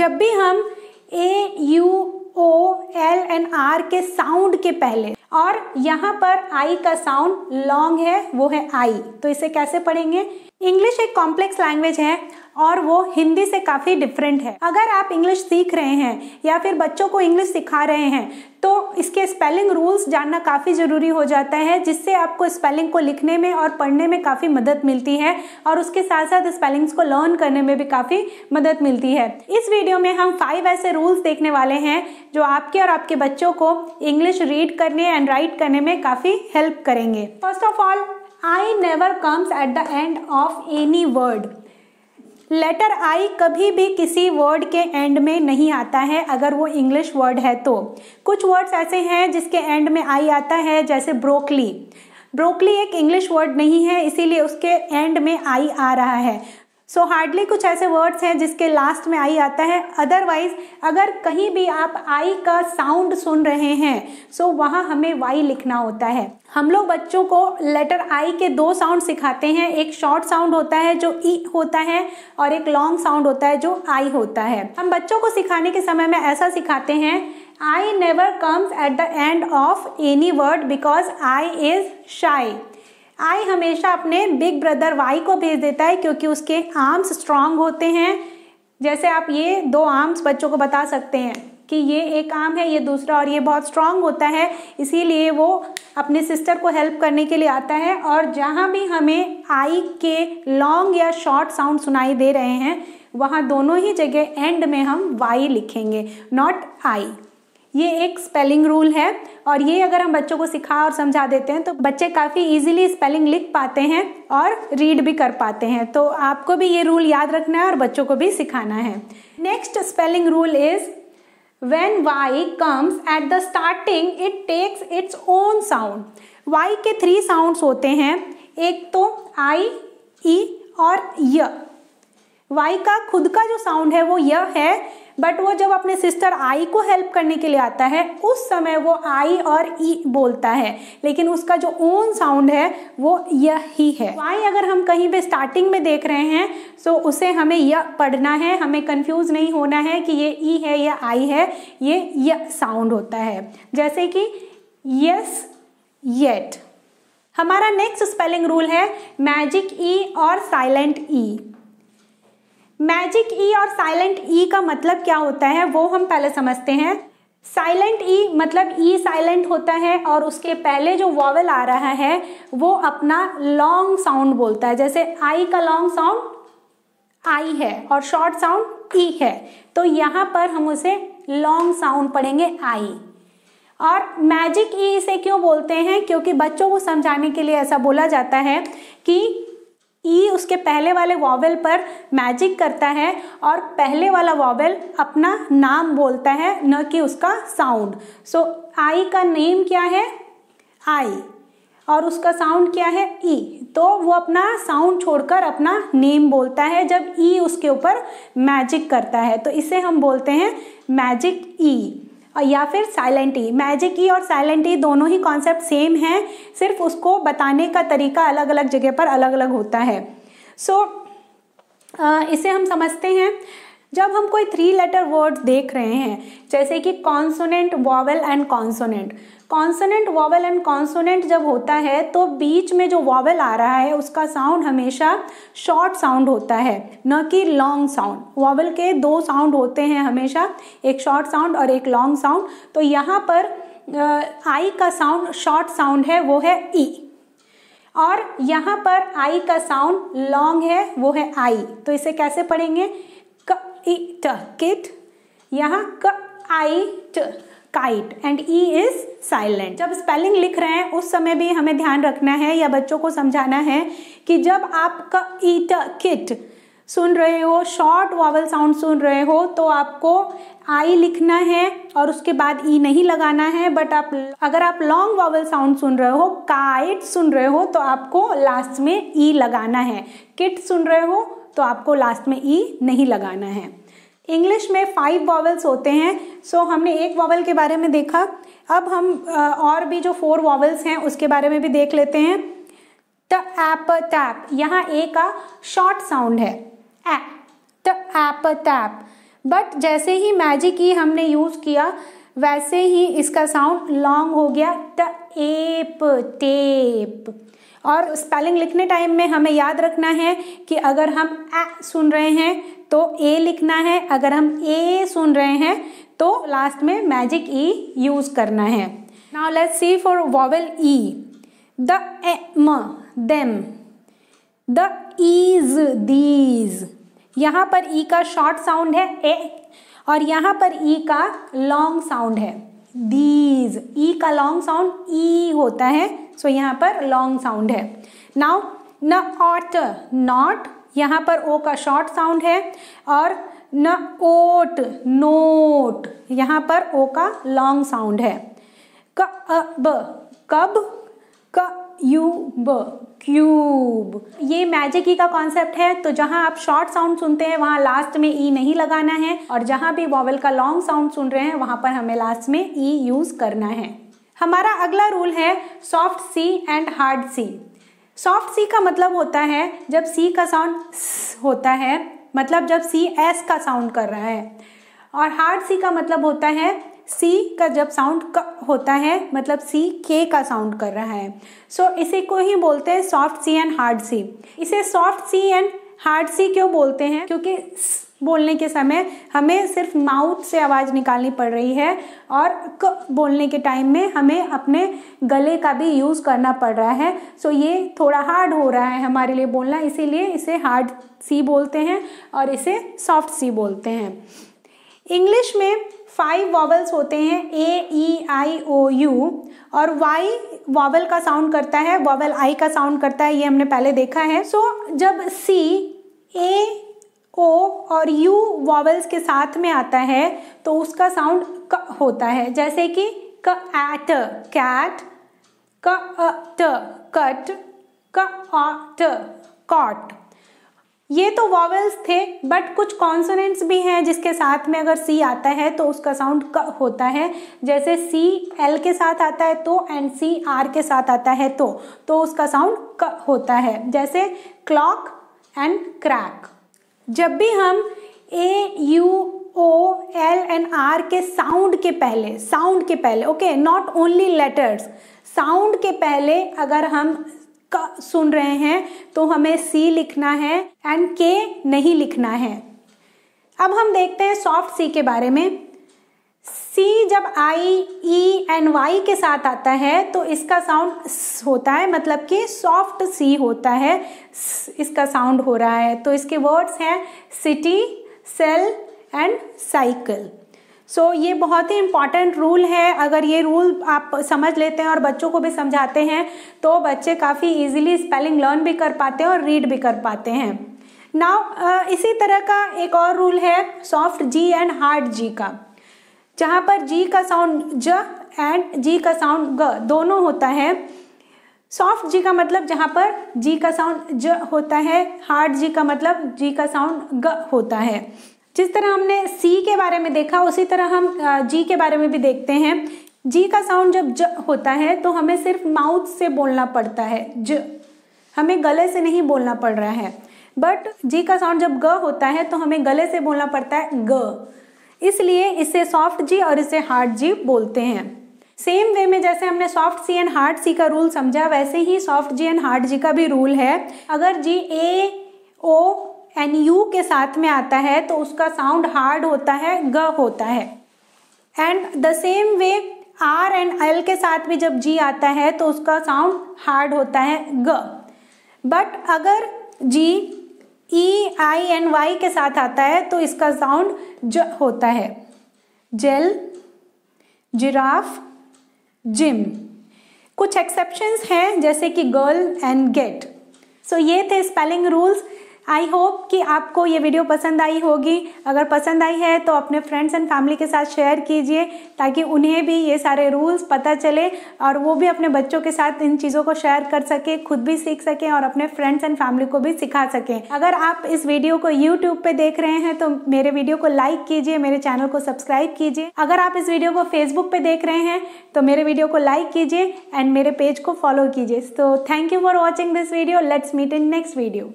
जब भी हम A U O L N R के साउंड के पहले और यहाँ पर आई का साउंड लॉन्ग है वो है आई तो इसे कैसे पढ़ेंगे इंग्लिश एक कॉम्प्लेक्स लैंग्वेज है और वो हिंदी से काफ़ी डिफरेंट है अगर आप इंग्लिश सीख रहे हैं या फिर बच्चों को इंग्लिश सिखा रहे हैं तो इसके स्पेलिंग रूल्स जानना काफ़ी ज़रूरी हो जाता है जिससे आपको स्पेलिंग को लिखने में और पढ़ने में काफ़ी मदद मिलती है और उसके साथ साथ स्पेलिंग्स को लर्न करने में भी काफ़ी मदद मिलती है इस वीडियो में हम फाइव ऐसे रूल्स देखने वाले हैं जो आपके और आपके बच्चों को इंग्लिश रीड करने एंड राइट करने में काफ़ी हेल्प करेंगे first of all I never comes at the end of any word letter I कभी भी किसी वर्ड के एंड में नहीं आता है अगर वो इंग्लिश वर्ड है तो कुछ वर्ड्स ऐसे हैं जिसके एंड में आई आता है जैसे ब्रोकली ब्रोकली एक इंग्लिश वर्ड नहीं है इसीलिए उसके एंड में आई आ रहा है सो so, हार्डली कुछ ऐसे वर्ड्स हैं जिसके लास्ट में आई आता है अदरवाइज अगर कहीं भी आप आई का साउंड सुन रहे हैं सो so वहाँ हमें वाई लिखना होता है हम लोग बच्चों को लेटर आई के दो साउंड सिखाते हैं एक शॉर्ट साउंड होता है जो ई e होता है और एक लॉन्ग साउंड होता है जो आई होता है हम बच्चों को सिखाने के समय में ऐसा सिखाते हैं I never comes at the end of any word because I is shy I हमेशा अपने बिग ब्रदर वाई को भेज देता है क्योंकि उसके आर्म्स स्ट्रांग होते हैं जैसे आप ये दो आर्म्स बच्चों को बता सकते हैं कि ये एक आम है ये दूसरा और ये बहुत स्ट्रांग होता है इसीलिए वो अपने सिस्टर को हेल्प करने के लिए आता है और जहाँ भी हमें आई के लॉन्ग या शॉर्ट साउंड सुनाई दे रहे हैं वहाँ दोनों ही जगह एंड में हम वाई लिखेंगे नॉट आई ये एक स्पेलिंग रूल है और ये अगर हम बच्चों को सिखा और समझा देते हैं तो बच्चे काफ़ी इजीली स्पेलिंग लिख पाते हैं और रीड भी कर पाते हैं तो आपको भी ये रूल याद रखना है और बच्चों को भी सिखाना है next spelling rule is when Y comes at the starting it takes its own sound Y के थ्री साउंड होते हैं एक तो आई ई e और य वाई का खुद का जो साउंड है वो यह है बट वो जब अपने सिस्टर आई को हेल्प करने के लिए आता है उस समय वो आई और ई e बोलता है लेकिन उसका जो ओन साउंड है वो यह ही है वाई अगर हम कहीं पे स्टार्टिंग में देख रहे हैं सो उसे हमें यह पढ़ना है हमें कंफ्यूज नहीं होना है कि ये ई e है या आई है ये यह साउंड होता है जैसे कि यस येट हमारा नेक्स्ट स्पेलिंग रूल है मैजिक ई e और silent E magic E e और साइलेंट ई e का मतलब क्या होता है वो हम पहले समझते हैं साइलेंट ई e मतलब ई साइलेंट होता है और उसके पहले जो वॉवल आ रहा है वो अपना लॉन्ग साउंड बोलता है जैसे आई का लॉन्ग साउंड आई है और शॉर्ट साउंड ई है तो यहाँ पर हम उसे लॉन्ग साउंड पढ़ेंगे आई और मैजिक ई इसे क्यों बोलते हैं क्योंकि बच्चों को समझाने के लिए ऐसा बोला जाता है कि ई e उसके पहले वाले वॉवेल पर मैजिक करता है और पहले वाला वॉवल अपना नाम बोलता है न कि उसका साउंड सो आई का नेम क्या है आई और उसका साउंड क्या है ई e. तो वो अपना साउंड छोड़कर अपना नेम बोलता है जब ई e उसके ऊपर मैजिक करता है तो इसे हम बोलते हैं मैजिक ई या फिर साइलेंट ई मैजिक ई और साइलेंट ई दोनों ही कॉन्सेप्ट सेम हैं सिर्फ उसको बताने का तरीका अलग अलग जगह पर अलग अलग होता है सो so, इसे हम समझते हैं जब हम कोई थ्री लेटर वर्ड देख रहे हैं जैसे कि consonant vowel and consonant consonant vowel and consonant जब होता है तो बीच में जो वॉवल आ रहा है उसका साउंड हमेशा शॉर्ट साउंड होता है न कि लॉन्ग साउंड वॉवल के दो साउंड होते हैं हमेशा एक शॉर्ट साउंड और एक लॉन्ग साउंड तो यहाँ पर आई का साउंड शॉर्ट साउंड है वो है ई e. और यहाँ पर आई का साउंड लॉन्ग है वो है आई तो इसे कैसे पढ़ेंगे ई ट किट यहाँ क आई ट kite and E is silent जब स्पेलिंग लिख रहे हैं उस समय भी हमें ध्यान रखना है या बच्चों को समझाना है कि जब आप क ई ट किट सुन रहे हो शॉर्ट वॉवल साउंड सुन रहे हो तो आपको आई लिखना है और उसके बाद ई e नहीं लगाना है बट आप अगर आप लॉन्ग वावल साउंड सुन रहे हो काइट सुन रहे हो तो आपको लास्ट में ई e लगाना है किट सुन रहे हो तो आपको लास्ट में ई e नहीं लगाना है इंग्लिश में फाइव वॉवल्स होते हैं सो so, हमने एक वॉवल के बारे में देखा अब हम और भी जो फोर वॉवल्स हैं उसके बारे में भी देख लेते हैं ट एप टैप यहाँ ए का शॉर्ट साउंड है ए ट एप टैप बट जैसे ही मैजिक ही e हमने यूज़ किया वैसे ही इसका साउंड लॉन्ग हो गया ट एप टेप और स्पेलिंग लिखने टाइम में हमें याद रखना है कि अगर हम ए सुन रहे हैं तो ए लिखना है अगर हम ए सुन रहे हैं तो लास्ट में मैजिक ई यूज़ करना है now let's see for vowel E द एम देम द ईज दीज यहाँ पर ई e का शॉर्ट साउंड है ए e. और यहाँ पर ई e का लॉन्ग साउंड है दीज ई का लॉन्ग साउंड ई होता है सो so यहाँ पर लॉन्ग साउंड है नाउ न ऑट नॉट यहाँ पर ओ का शॉर्ट साउंड है और न ओट नोट यहाँ पर ओ का लॉन्ग साउंड है क अब कब क यू ब क्यूब ये मैजिक ई e का कॉन्सेप्ट है तो जहाँ आप शॉर्ट साउंड सुनते हैं वहाँ लास्ट में ई e नहीं लगाना है और जहाँ भी वॉवल का लॉन्ग साउंड सुन रहे हैं वहाँ पर हमें लास्ट में ई e यूज़ करना है हमारा अगला रूल है soft C and hard C soft C का मतलब होता है जब सी का साउंड होता है मतलब जब सी एस का साउंड कर रहा है और हार्ड सी का मतलब होता है सी का जब साउंड होता है मतलब सी के का साउंड कर रहा है सो so, इसे को ही बोलते हैं soft C and hard C इसे soft C and hard C क्यों बोलते हैं क्योंकि बोलने के समय हमें सिर्फ माउथ से आवाज़ निकालनी पड़ रही है और क बोलने के टाइम में हमें अपने गले का भी यूज़ करना पड़ रहा है सो ये थोड़ा हार्ड हो रहा है हमारे लिए बोलना इसीलिए इसे हार्ड सी बोलते हैं और इसे सॉफ्ट सी बोलते हैं इंग्लिश में फाइव वॉवल्स होते हैं A E I O U और वाई वॉवल का साउंड करता है वॉवल आई का साउंड करता है ये हमने पहले देखा है सो so, जब सी ए ओ और यू वॉवल्स के साथ में आता है तो उसका साउंड क होता है जैसे कि क एट कैट क ट कट क ट कॉट ये तो वॉवल्स थे बट कुछ कॉन्सोनेंट्स भी हैं जिसके साथ में अगर सी आता है तो उसका साउंड क होता है जैसे सी एल के साथ आता है तो एंड सी आर के साथ आता है तो तो उसका साउंड क होता है जैसे क्लॉक एंड क्रैक जब भी हम A U O L and R के साउंड के पहले साउंड के पहले okay not only letters sound के पहले अगर हम क सुन रहे हैं तो हमें सी लिखना है एंड के नहीं लिखना है अब हम देखते हैं सॉफ्ट सी के बारे में सी जब आई ई एन वाई के साथ आता है तो इसका साउंड होता है मतलब कि सॉफ्ट सी होता है इसका साउंड हो रहा है तो इसके वर्ड्स हैं city cell and cycle so ये बहुत ही इम्पॉर्टेंट रूल है अगर ये रूल आप समझ लेते हैं और बच्चों को भी समझाते हैं तो बच्चे काफ़ी इजीली स्पेलिंग लर्न भी कर पाते हैं और रीड भी कर पाते हैं नाउ इसी तरह का एक और रूल है soft G and hard G का जहाँ पर जी का साउंड ज एंड जी का साउंड ग दोनों होता है सॉफ्ट जी का मतलब जहाँ पर जी का साउंड ज होता है हार्ड जी का मतलब जी का साउंड ग होता है जिस तरह हमने सी के बारे में देखा उसी तरह हम जी के बारे में भी देखते हैं जी का साउंड जब ज होता है तो हमें सिर्फ माउथ से बोलना पड़ता है ज हमें गले से नहीं बोलना पड़ रहा है बट जी का साउंड जब ग होता है तो हमें गले से बोलना पड़ता है ग इसलिए इसे सॉफ्ट जी और इसे हार्ड जी बोलते हैं सेम वे में जैसे हमने soft C and hard C का रूल समझा वैसे ही soft G and hard G का भी रूल है अगर जी ए ओ एन यू के साथ में आता है तो उसका साउंड हार्ड होता है ग होता है and the same way R and L के साथ भी जब जी आता है तो उसका साउंड हार्ड होता है ग बट अगर जी ई आई एन वाई के साथ आता है तो इसका साउंड ज होता है जेल जिराफ जिम कुछ एक्सेप्शंस हैं जैसे कि गर्ल एंड गेट सो ये थे स्पेलिंग रूल्स आई होप कि आपको ये वीडियो पसंद आई होगी अगर पसंद आई है तो अपने फ्रेंड्स एंड फैमिली के साथ शेयर कीजिए ताकि उन्हें भी ये सारे रूल्स पता चले और वो भी अपने बच्चों के साथ इन चीज़ों को शेयर कर सकें खुद भी सीख सकें और अपने फ्रेंड्स एंड फैमिली को भी सिखा सकें अगर आप इस वीडियो को यूट्यूब पर देख रहे हैं तो मेरे वीडियो को लाइक कीजिए मेरे चैनल को सब्सक्राइब कीजिए अगर आप इस वीडियो को फेसबुक पर देख रहे हैं तो मेरे वीडियो को लाइक कीजिए एंड मेरे पेज को फॉलो कीजिए तो thank you for watching this video let's meet in next video